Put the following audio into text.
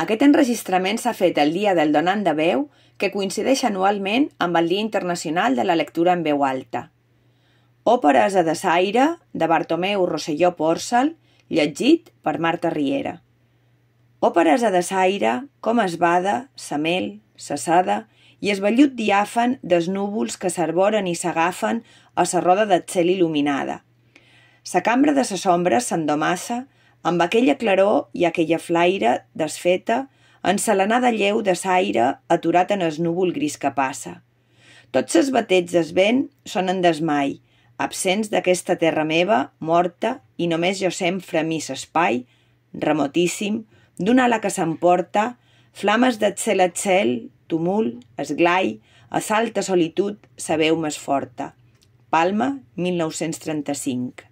Aquest enregistrament s'ha fet el dia del donant de veu, que coincideix anualment amb el Dia Internacional de la Lectura en Veu Alta. Òperes de Desaire, de Bartomeu Rosselló Pòrcel, llegit per Marta Riera. Òperes de Desaire, com es bada, samel, cessada, i es vellut diàfan des núvols que s'arboren i s'agafen a sa roda de cel il·luminada. Sa cambra de sa sombra s'endomassa, amb aquella claror i aquella flaire desfeta, encelanada lleu de saire aturat en es núvol gris que passa. Tots els batets d'esvent són en desmai, absents d'aquesta terra meva, morta, i només jo sent fremir s'espai, remotíssim, d'una ala que s'emporta, flames de cel a cel, tumult, esglai, assalta solitud, sabeu més forta. Palma, 1935.